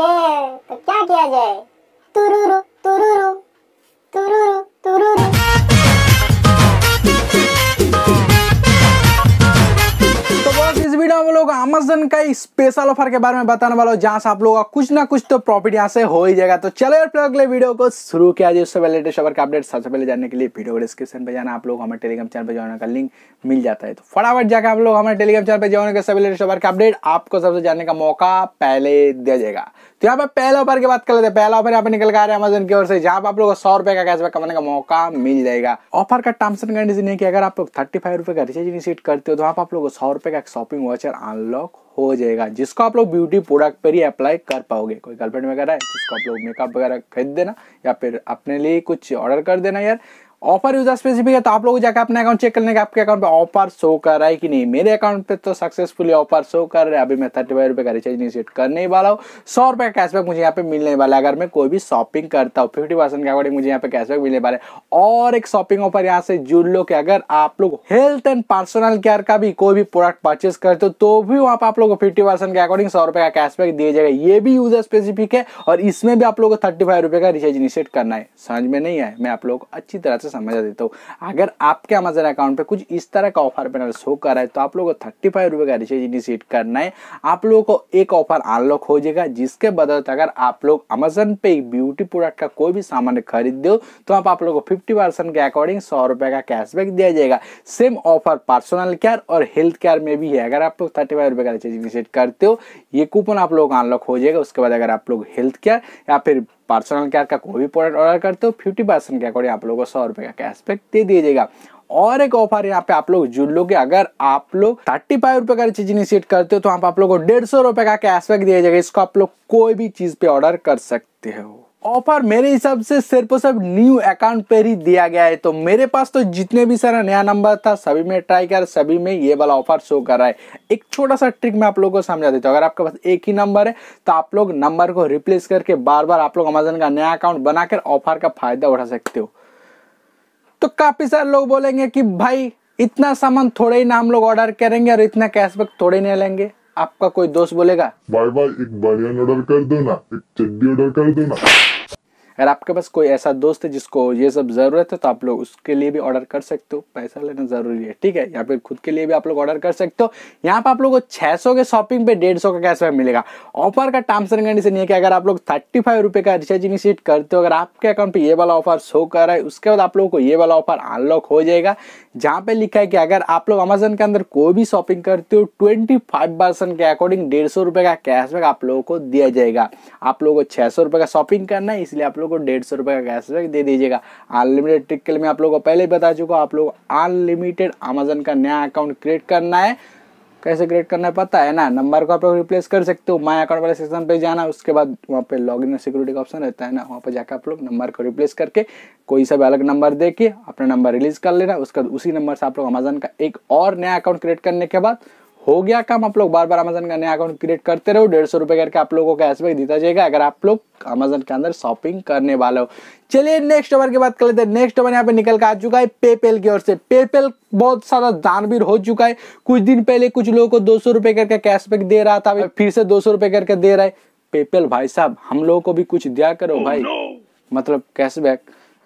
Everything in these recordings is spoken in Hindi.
है तो क्या किया जाए तुरुरु अमेजन का स्पेशल ऑफर के बारे में बताने वाला हूँ जहां से आप लोगों का कुछ ना कुछ तो प्रॉफिट यहाँ से हो ही जाएगा तो चलो यार अगले वीडियो को शुरू किया जाए उससे पहले खबर का अपडेट सबसे पहले जानने के लिए वीडियो को डिस्क्रिप्शन पर जाना आप लोग हमारे टेलीग्राम चैनल पर ज्वाइन का लिंक मिल जाता है तो फटाफट जाकर आप लोग हमारे टेलीग्राम चैनल पर ज्वाइन कर सभी लेटेस्ट खबर का अपडेट आपको सबसे जानने का मौका पहले दिया जाएगा तो यहाँ पर पहले ऑफर की बात कर लेते हैं पहला ऑफर यहाँ पर निकल कर आ रहे हैं अमेजन की ओर से जहाँ पर आप लोगों को सौ रुपए का कैशबैक कमाने का मौका मिल जाएगा ऑफर का टर्म्स एंड कंडीशन है कि अगर आप लोग थर्टी फाइव रुपए का रिचार्ज इनिशिएट करते हो तो आप लोगों को सौ रुपए का शॉपिंग वाचर अनलॉक लॉक हो जाएगा जिसको आप लोग ब्यूटी प्रोडक्ट पर ही अप्लाई कर पाओगे कोई गर्लफ्रेंड वगैरह है जिसको आप लोग मेकअप वगैरह खरीद देना या फिर अपने लिए कुछ ऑर्डर कर देना यार ऑफर यूजर स्पेसिफिक है तो आप लोग जाकर अपने अकाउंट चेक कर लेंगे आपके अकाउंट पे ऑफर शो कर रहा है कि नहीं मेरे अकाउंट पे तो सक्सेसफुली ऑफर शो कर रहा है अभी मैं थर्टी फाइव रुपये का रिचार्ज इनिशिएट करने वाला हूँ सौ रुपये का कैशबैक मुझे यहाँ पे मिलने वाला है अगर मैं कोई भी शॉपिंग करता हूँ फिफ्टी परसेंट के अकॉर्डिंग मुझे यहाँ पे कैशबैक मिलने वाला है और एक शॉपिंग ऑफर यहाँ से जुड़ लो कि अगर आप लोग हेल्थ एंड पर्सनल केयर का भी कोई भी प्रोडक्ट परचेस करते हो तो भी वहाँ पर आप लोग को फिफ्टी परसेंट के अकॉर्डिंग सौ रुपए का कैशबैक दिया जाएगा ये भी यूजर स्पेसिफिक है और इसमें भी आप लोग को थर्टी फाइव रुपये का रिचार्ज इनिशिएट करना है समझ में नहीं है मैं आप लोग अच्छी तरह से से समझा देता हूँ अगर आपके अमेजन अकाउंट पे कुछ इस तरह का ऑफर पैनल शो कर रहा है तो आप लोगों को थर्टी फाइव रुपये का रिचार्ज इनिशिएट करना है आप लोगों को एक ऑफर अनलॉक हो जाएगा जिसके बदलते अगर आप लोग अमेजन पे ब्यूटी प्रोडक्ट का कोई भी सामान खरीद दो तो आप आप लोगों को फिफ्टी परसेंट के अकॉर्डिंग सौ रुपये का कैशबैक दिया जाएगा सेम ऑफर पर्सनल केयर और हेल्थ केयर में भी है अगर आप लोग थर्टी फाइव रुपये का रिचार्ज इनिशिएट करते हो ये कूपन आप लोग अनलॉक हो जाएगा उसके बाद अगर आप लोग हेल्थ केयर या फिर पर्सनल केयर का कोई भी प्रोडक्ट ऑर्डर करते हो फिफ्टी परसेंट के अकॉर्डिंग आप लोगों को सौ रुपए का कैशबैक दे दीजिएगा और एक ऑफर यहाँ पे आप लोग जुड़ लो कि अगर आप लोग थर्टी फाइव रुपये का चीज इनिशिएट करते हो तो आप, आप को डेढ़ सौ रुपए का कैशबैक दिया जाएगा इसको आप लोग कोई भी चीज़ पे ऑर्डर कर सकते हो ऑफर मेरे हिसाब से सिर्फ और सिर्फ न्यू अकाउंट पर ही दिया गया है तो मेरे पास तो जितने भी सारा नया नंबर था सभी में ट्राई कर सभी में ये वाला ऑफर शो कर रहा है एक छोटा सा ट्रिक मैं आप लोगों को समझा देता हूँ अगर आपके पास एक ही नंबर है तो आप लोग नंबर को रिप्लेस करके बार बार आप लोग अमेजन का नया अकाउंट बनाकर ऑफर का फायदा उठा सकते हो तो काफी सारे लोग बोलेंगे कि भाई इतना सामान थोड़े ही ना हम लोग ऑर्डर करेंगे और इतना कैशबैक थोड़े नहीं लेंगे आपका कोई दोस्त बोलेगा भाई भाई एक बनियान ऑर्डर कर दो ना एक चड्डी ऑर्डर कर दो ना अगर आपके पास कोई ऐसा दोस्त है जिसको ये सब ज़रूरत है तो आप लोग उसके लिए भी ऑर्डर कर सकते हो पैसा लेना ज़रूरी है ठीक है या फिर खुद के लिए भी आप लोग ऑर्डर कर सकते हो यहाँ पर आप लोग को छः के शॉपिंग पे डेढ़ का कैशबैक मिलेगा ऑफर का टर्म्स एंड कंडीशन ये कि अगर आप लोग थर्टी फाइव का रिचार्ज इनिशिएट करते हो अगर आपके अकाउंट पर ये वाला ऑफर शो कर रहा है उसके बाद आप लोगों को ये वाला ऑफर अनलॉक हो जाएगा जहाँ पे लिखा है कि अगर आप लोग अमेजन के अंदर कोई भी शॉपिंग करते हो ट्वेंटी फाइव परसेंट के अकॉर्डिंग डेढ़ सौ रुपये का कैशबैक आप लोगों को दिया जाएगा आप लोगों को छः सौ रुपये का शॉपिंग करना है इसलिए आप लोग लोग को डेढ़ सौ रुपये का कैशबैक दे दीजिएगा अनलिमिटेड ट्रिकल में आप लोगों को पहले ही बता चुका आप लोग अनलिमिटेड अमेजन का नया अकाउंट क्रिएट करना है कैसे क्रिएट करना है पता है ना नंबर को आप लोग रिप्लेस कर सकते हो माई अकाउंट वाले सेक्शन पे जाना उसके बाद वहाँ पे लॉग इन और सिक्योरिटी का ऑप्शन रहता है ना वहाँ पे जाकर आप लोग नंबर को रिप्लेस करके कोई सा भी अलग नंबर दे के अपना नंबर रिलीज कर लेना उसके बाद उसी नंबर से आप लोग अमेजन का एक और नया अकाउंट क्रिएट करने के बाद हो गया काम आप लोग बार बार अमेजन का नया अकाउंट क्रिएट करते रहो डेढ़ सौ रुपए करके आप लोगों को कैशबैक देता जाएगा अगर आप लोग अमेजन के अंदर शॉपिंग करने वाले हो चलिए नेक्स्ट ओवर की बात कर लेते हैं नेक्स्ट ओवर यहाँ पे निकल के आ चुका है पेपेल की ओर से पेपेल बहुत सारा दानवीर हो चुका है कुछ दिन पहले कुछ लोगों को दो सौ रुपए करके कैशबैक दे रहा था फिर से दो सौ रुपए करके दे रहा है पेपेल भाई साहब हम लोगों को भी कुछ दिया करो oh, भाई मतलब कैशबैक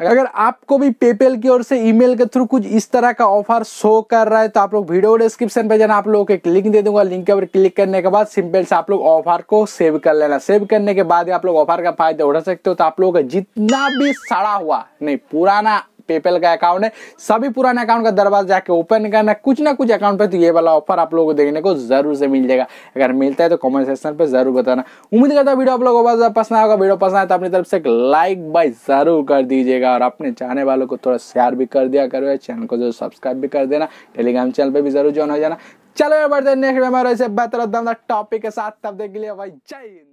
अगर आपको भी पेपेल की ओर से ईमेल के थ्रू कुछ इस तरह का ऑफर शो कर रहा है तो आप लोग वीडियो डिस्क्रिप्शन पे जाना आप लोगों को एक लिंक दे दूंगा लिंक के ऊपर क्लिक करने के बाद सिंपल से आप लोग ऑफर को सेव कर लेना सेव करने के बाद आप लोग ऑफर का फायदा उठा सकते हो तो आप लोगों का जितना भी सड़ा हुआ नहीं पुराना पेपल का अकाउंट है सभी पुराने अकाउंट का दरवाजा जाके ओपन करना कुछ ना कुछ अकाउंट पे तो ये वाला ऑफर आप लोगों को देखने को जरूर से मिल जाएगा अगर मिलता है तो कमेंट सेक्शन पर जरूर बताना उम्मीद करता है वीडियो आप लोगों को पसंद आएगा वीडियो पसंद आए तो अपनी तरफ से एक लाइक बाई जरूर कर दीजिएगा और अपने चाहने वालों को थोड़ा शेयर भी कर दिया करो चैनल को जरूर सब्सक्राइब भी कर देना टेलीग्राम चैनल पर भी जरूर ज्वाइन हो जाना चलो बढ़ते नेक्स्ट में टॉपिक के साथ तब देख लिया भाई जय हिंद